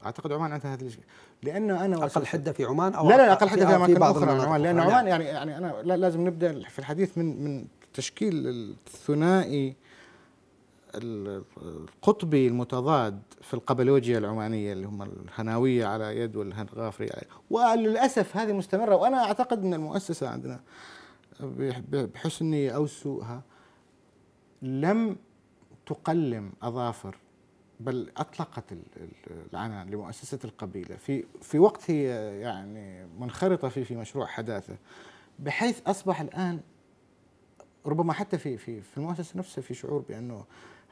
اعتقد عمان عندها هذه الاشكاليه لانه انا اقل حده في عمان او لا لا اقل حده في اماكن اخرى من عمان لان عمان نعم. يعني يعني انا لازم نبدا في الحديث من من تشكيل الثنائي القطبي المتضاد في القبلوجيا العمانيه اللي هم الهناويه على يد والهنغافري وللاسف هذه مستمره وانا اعتقد ان المؤسسه عندنا بحسن أو سوءها لم تقلم اظافر بل اطلقت العنان لمؤسسه القبيله في في وقت هي يعني منخرطه فيه في مشروع حداثه بحيث اصبح الان ربما حتى في في في المؤسسه نفسها في شعور بانه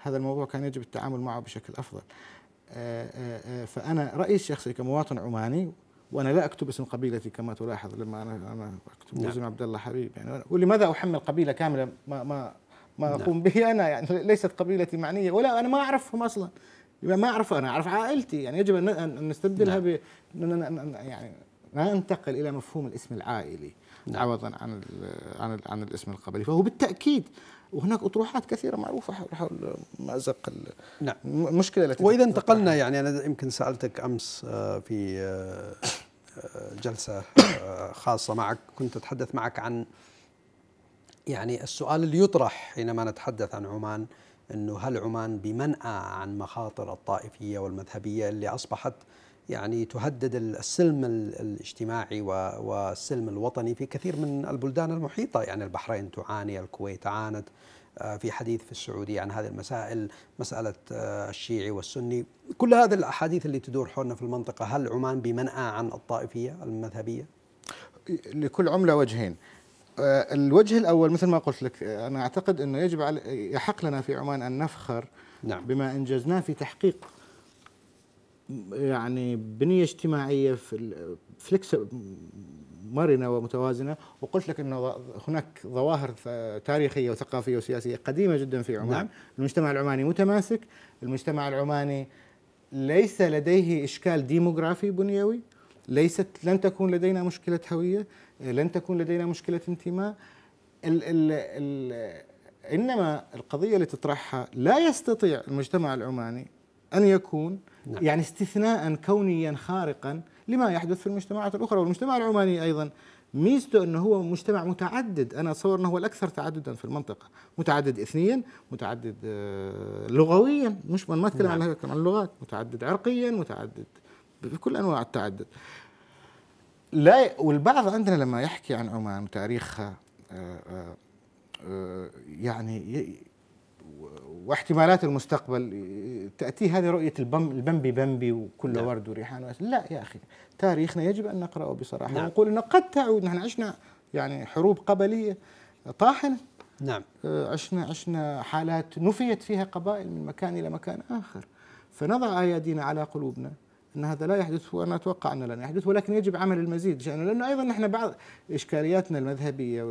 هذا الموضوع كان يجب التعامل معه بشكل افضل. آه، آه، آه، فانا رايي الشخصي كمواطن عماني وانا لا اكتب اسم قبيلتي كما تلاحظ لما انا انا اكتب نعم. عبد الله حبيب يعني ولماذا احمل قبيله كامله ما ما ما نعم. اقوم نعم. به انا يعني ليست قبيلتي معنيه ولا انا ما اعرفهم اصلا يبقى ما اعرف انا اعرف عائلتي يعني يجب ان نستبدلها نعم. ب يعني لا انتقل الى مفهوم الاسم العائلي نعم. عوضا عن عن عن الاسم القبلي فهو بالتاكيد وهناك اطروحات كثيره معروفه حول حول مازق نعم. المشكله التي واذا انتقلنا يعني انا يمكن سالتك امس آه، في آه، آه، جلسه خاصه معك كنت اتحدث معك عن يعني السؤال اللي يطرح حينما نتحدث عن عمان انه هل عمان بمنأى عن مخاطر الطائفيه والمذهبيه اللي اصبحت يعني تهدد السلم الاجتماعي والسلم الوطني في كثير من البلدان المحيطه يعني البحرين تعاني الكويت عانت آه، في حديث في السعودية عن هذه المسائل مسألة آه، الشيعي والسني كل هذه الأحاديث اللي تدور حولنا في المنطقة هل عمان بمنأى عن الطائفية المذهبية؟ لكل عملة وجهين آه، الوجه الاول مثل ما قلت لك آه، انا اعتقد انه يجب على يحق لنا في عمان ان نفخر نعم. بما انجزناه في تحقيق يعني بنيه اجتماعيه في فليكس مرنه ومتوازنه وقلت لك انه هناك ظواهر تاريخيه وثقافيه وسياسيه قديمه جدا في عمان نعم. المجتمع العماني متماسك المجتمع العماني ليس لديه اشكال ديموغرافي بنيوي ليست لن تكون لدينا مشكله هويه لن تكون لدينا مشكله انتماء ال ال ال انما القضيه اللي تطرحها لا يستطيع المجتمع العماني ان يكون نعم. يعني استثناء كونيا خارقا لما يحدث في المجتمعات الاخرى والمجتمع العماني ايضا ميزته انه هو مجتمع متعدد انا اتصور انه هو الاكثر تعددا في المنطقه متعدد اثنيا متعدد آه، لغويا مش ما اتكلم نعم. عن اللغات متعدد عرقيا متعدد بكل انواع التعدد لا والبعض عندنا لما يحكي عن عمان وتاريخها آه، آه، آه، يعني واحتمالات المستقبل تأتي هذه رؤية البمبي بمبي وكله نعم. ورد وريحان واسم. لا يا أخي تاريخنا يجب أن نقرأه بصراحة نعم. ونقول أنه قد تعود نحن عشنا يعني حروب قبلية طاحنة نعم عشنا عشنا حالات نفيت فيها قبائل من مكان إلى مكان آخر فنضع أيادينا على قلوبنا ان هذا لا يحدث وانا اتوقع انه لن يحدث ولكن يجب عمل المزيد شانه لانه ايضا نحن بعض اشكالياتنا المذهبيه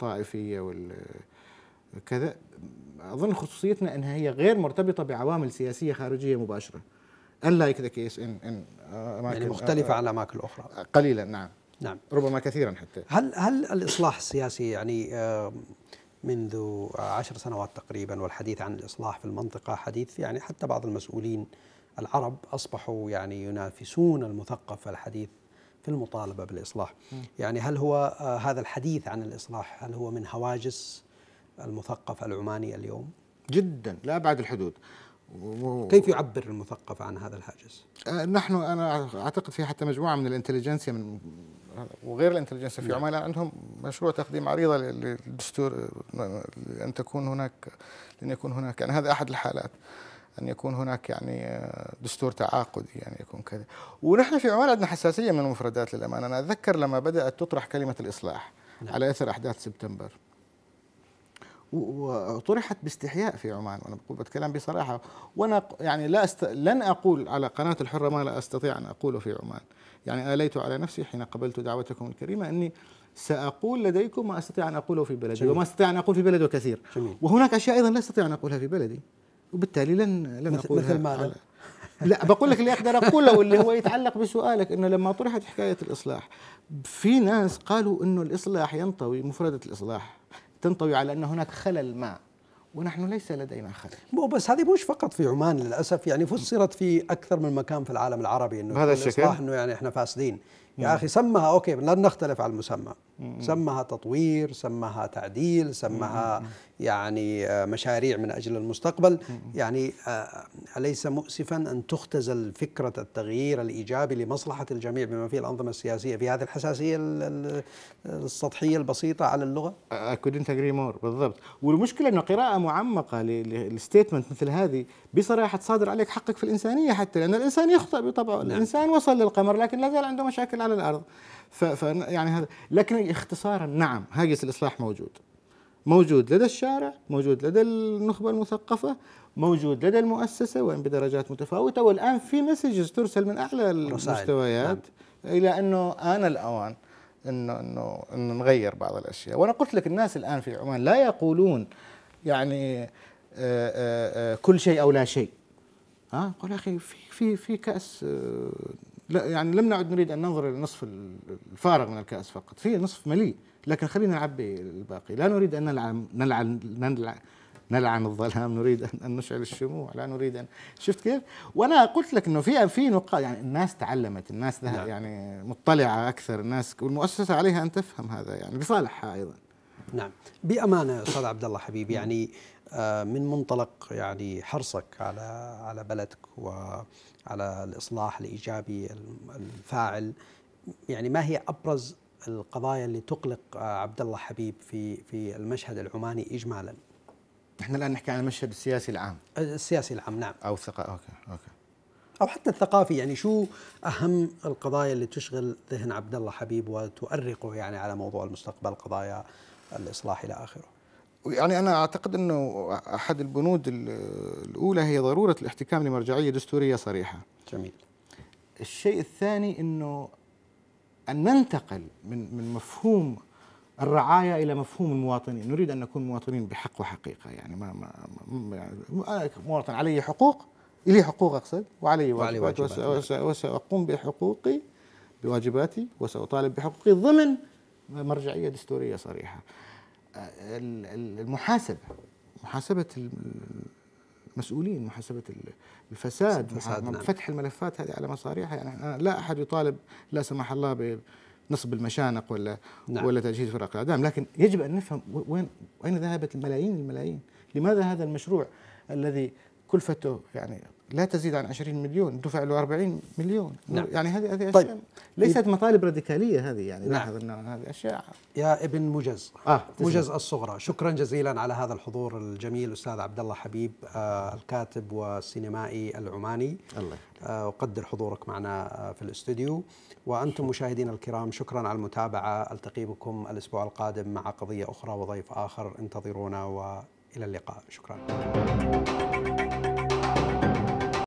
والطائفيه والكذا اظن خصوصيتنا انها هي غير مرتبطه بعوامل سياسيه خارجيه مباشره لايك ذا كيس ان ان اماكن يعني مختلفه عن الاماكن الاخرى قليلا نعم نعم ربما كثيرا حتى هل هل الاصلاح السياسي يعني منذ عشر سنوات تقريبا والحديث عن الإصلاح في المنطقة حديث يعني حتى بعض المسؤولين العرب أصبحوا يعني ينافسون المثقف الحديث في المطالبة بالإصلاح م. يعني هل هو آه، هذا الحديث عن الإصلاح هل هو من هواجس المثقف العماني اليوم؟ جدا لأبعد الحدود كيف يعبر المثقف عن هذا الهاجس؟ آه، نحن أنا أعتقد في حتى مجموعة من الانتليجنسيا من وغير الانتليجنس في نعم. عمان عندهم مشروع تقديم عريضه للدستور ان تكون هناك لان يكون هناك يعني هذا احد الحالات ان يكون هناك يعني آه، دستور تعاقدي يعني يكون كذا ونحن في عمان عندنا حساسيه من المفردات للامانه انا اتذكر لما بدات تطرح كلمه الاصلاح نعم. على اثر احداث سبتمبر وطرحت باستحياء في عمان وانا بقول بتكلم بصراحه وانا يعني لا است... لن اقول على قناه الحره ما لا استطيع ان اقوله في عمان يعني اليت على نفسي حين قبلت دعوتكم الكريمه اني ساقول لديكم ما استطيع ان اقوله في بلدي جميل. وما استطيع ان اقول في بلدي وكثير جميل. وهناك اشياء ايضا لا استطيع ان اقولها في بلدي وبالتالي لن لن اقول مثل ماذا؟ لا بقول لك اللي اقدر اقوله واللي هو يتعلق بسؤالك انه لما طرحت حكايه الاصلاح في ناس قالوا انه الاصلاح ينطوي مفرده الاصلاح تنطوي على أن هناك خلل ما ونحن ليس لدينا خلل مو بس هذه مش فقط في عمان للاسف يعني فسرت في اكثر من مكان في العالم العربي انه هذا الشكل انه يعني احنا فاسدين يا اخي سمها اوكي لن نختلف على المسمى سمها تطوير سمها تعديل سمها يعني آه، مشاريع من أجل المستقبل يعني آه، أليس مؤسفا أن تختزل فكرة التغيير الإيجابي لمصلحة الجميع بما فيه الأنظمة السياسية في هذه الحساسية السطحية البسيطة على اللغة uh, I couldn't agree more بالضبط والمشكلة أنه قراءة معمقة للستيتمنت مثل هذه بصراحة تصادر عليك حقك في الإنسانية حتى لأن الإنسان يخطئ بطبعه نعم. الإنسان وصل للقمر لكن لا زال عنده مشاكل على الأرض ف يعني هذا لكن اختصارا نعم هاجس الاصلاح موجود موجود لدى الشارع موجود لدى النخبه المثقفه موجود لدى المؤسسه وان بدرجات متفاوته والان في مسجز ترسل من اعلى المستويات نعم. الى انه ان الأوان انه انه انه نغير بعض الاشياء وانا قلت لك الناس الان في عمان لا يقولون يعني آآ آه، آآ آه، آه، كل شيء او لا شيء ها قول اخي في في في كاس لا يعني لم نعد نريد ان ننظر الى النصف الفارغ من الكاس فقط في نصف مليء لكن خلينا نعبي الباقي، لا نريد ان نلعن نلعن نلعن نلعن الظلام نريد ان نشعل الشموع لا نريد ان شفت كيف وانا قلت لك انه في في نقاط يعني الناس تعلمت الناس ده نعم. يعني مطلعه اكثر الناس والمؤسسه عليها ان تفهم هذا يعني لصالحها ايضا نعم بامانه استاذ عبد الله حبيب يعني آه، من منطلق يعني حرصك على على بلدك و على الإصلاح الإيجابي الفاعل يعني ما هي أبرز القضايا اللي تقلق آه، عبد الله حبيب في في المشهد العماني اجمالا؟ احنا الان نحكي عن المشهد السياسي العام السياسي العام نعم او ثقة اوكي اوكي او حتى الثقافي يعني شو اهم القضايا اللي تشغل ذهن عبد الله حبيب وتؤرقه يعني على موضوع المستقبل قضايا الاصلاح الى اخره؟ يعني انا اعتقد انه احد البنود الاولى هي ضروره الاحتكام لمرجعيه دستوريه صريحه. جميل. الشيء الثاني انه ان ننتقل من من مفهوم الرعاية إلى مفهوم المواطنين نريد أن نكون مواطنين بحق وحقيقة يعني ما, ما, ما أنا مواطن علي حقوق لي حقوق أقصد وعلي واجبات, واجبات وسأقوم بحقوقي بواجباتي وسأطالب بحقوقي ضمن مرجعية دستورية صريحة المحاسبه محاسبه المسؤولين محاسبه الفساد نعم. فتح الملفات هذه على مصاريعها يعني لا احد يطالب لا سمح الله بنصب المشانق ولا نعم. ولا تجهيز فرق الاعدام لكن يجب ان نفهم وين اين ذهبت الملايين الملايين لماذا هذا المشروع الذي كلفته يعني لا تزيد عن 20 مليون دفع له 40 مليون نعم. يعني هذه هذه طيب. اشياء ليست مطالب راديكاليه هذه يعني نعم. لاحظ انه هذه اشياء يا ابن مجز آه مجز الصغرى شكرا جزيلا على هذا الحضور الجميل استاذ عبد الله حبيب آه الكاتب والسينمائي العماني الله آه اقدر حضورك معنا آه في الاستوديو وانتم مشاهدينا الكرام شكرا على المتابعه التقي بكم الاسبوع القادم مع قضيه اخرى وضيف اخر انتظرونا والى اللقاء شكرا